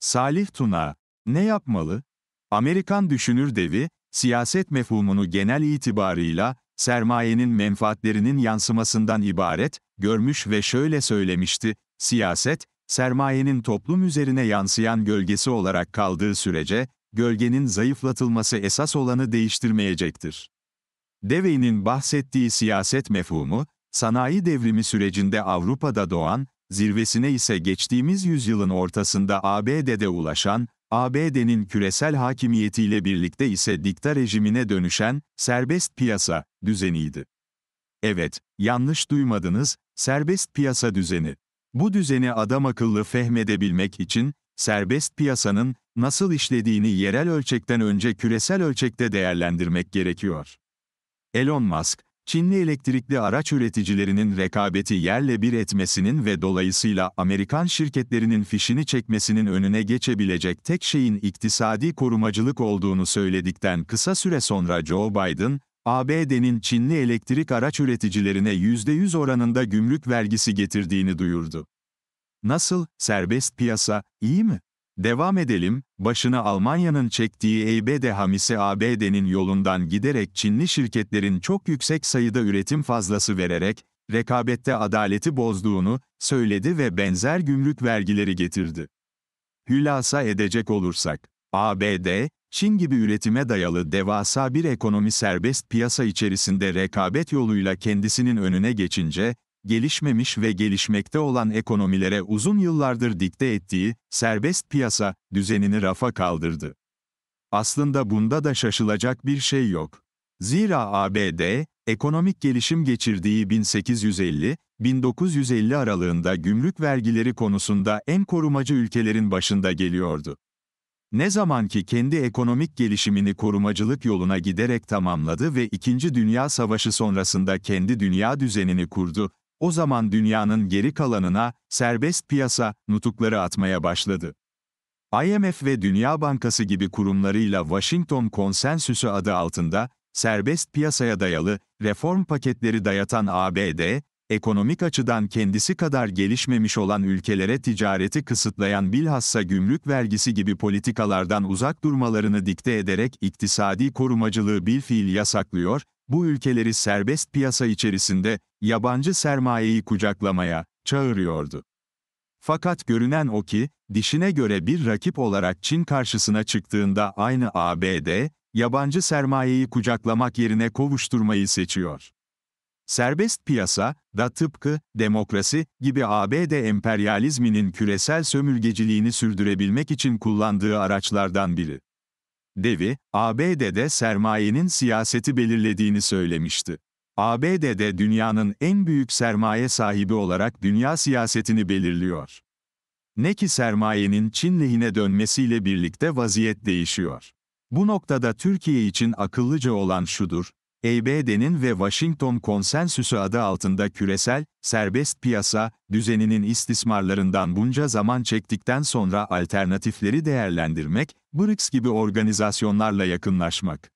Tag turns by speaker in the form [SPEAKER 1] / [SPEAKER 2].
[SPEAKER 1] Salih Tuna, ne yapmalı? Amerikan düşünür devi, siyaset mefhumunu genel itibarıyla, sermayenin menfaatlerinin yansımasından ibaret, görmüş ve şöyle söylemişti, siyaset, sermayenin toplum üzerine yansıyan gölgesi olarak kaldığı sürece, gölgenin zayıflatılması esas olanı değiştirmeyecektir. Devey'nin bahsettiği siyaset mefhumu, sanayi devrimi sürecinde Avrupa'da doğan, Zirvesine ise geçtiğimiz yüzyılın ortasında ABD'de ulaşan, ABD'nin küresel hakimiyetiyle birlikte ise dikta rejimine dönüşen, serbest piyasa düzeniydi. Evet, yanlış duymadınız, serbest piyasa düzeni. Bu düzeni adam akıllı fehmedebilmek için, serbest piyasanın nasıl işlediğini yerel ölçekten önce küresel ölçekte değerlendirmek gerekiyor. Elon Musk, Çinli elektrikli araç üreticilerinin rekabeti yerle bir etmesinin ve dolayısıyla Amerikan şirketlerinin fişini çekmesinin önüne geçebilecek tek şeyin iktisadi korumacılık olduğunu söyledikten kısa süre sonra Joe Biden, ABD'nin Çinli elektrik araç üreticilerine %100 oranında gümrük vergisi getirdiğini duyurdu. Nasıl, serbest piyasa, iyi mi? Devam edelim, başını Almanya'nın çektiği Eybede Hamise ABD'nin yolundan giderek Çinli şirketlerin çok yüksek sayıda üretim fazlası vererek, rekabette adaleti bozduğunu, söyledi ve benzer gümrük vergileri getirdi. Hülasa edecek olursak, ABD, Çin gibi üretime dayalı devasa bir ekonomi serbest piyasa içerisinde rekabet yoluyla kendisinin önüne geçince, gelişmemiş ve gelişmekte olan ekonomilere uzun yıllardır dikte ettiği serbest piyasa düzenini rafa kaldırdı. Aslında bunda da şaşılacak bir şey yok. Zira ABD, ekonomik gelişim geçirdiği 1850-1950 aralığında gümrük vergileri konusunda en korumacı ülkelerin başında geliyordu. Ne zaman ki kendi ekonomik gelişimini korumacılık yoluna giderek tamamladı ve İkinci Dünya Savaşı sonrasında kendi dünya düzenini kurdu, o zaman dünyanın geri kalanına serbest piyasa nutukları atmaya başladı. IMF ve Dünya Bankası gibi kurumlarıyla Washington Konsensüsü adı altında serbest piyasaya dayalı reform paketleri dayatan ABD, ekonomik açıdan kendisi kadar gelişmemiş olan ülkelere ticareti kısıtlayan bilhassa gümrük vergisi gibi politikalardan uzak durmalarını dikte ederek iktisadi korumacılığı bilfiil yasaklıyor bu ülkeleri serbest piyasa içerisinde yabancı sermayeyi kucaklamaya çağırıyordu. Fakat görünen o ki, dişine göre bir rakip olarak Çin karşısına çıktığında aynı ABD, yabancı sermayeyi kucaklamak yerine kovuşturmayı seçiyor. Serbest piyasa, da tıpkı, demokrasi, gibi ABD emperyalizminin küresel sömürgeciliğini sürdürebilmek için kullandığı araçlardan biri. Devi, ABD'de sermayenin siyaseti belirlediğini söylemişti. ABD'de dünyanın en büyük sermaye sahibi olarak dünya siyasetini belirliyor. Ne ki sermayenin Çin lehine dönmesiyle birlikte vaziyet değişiyor. Bu noktada Türkiye için akıllıca olan şudur, EBD'nin ve Washington Konsensüsü adı altında küresel, serbest piyasa, düzeninin istismarlarından bunca zaman çektikten sonra alternatifleri değerlendirmek, BRICS gibi organizasyonlarla yakınlaşmak.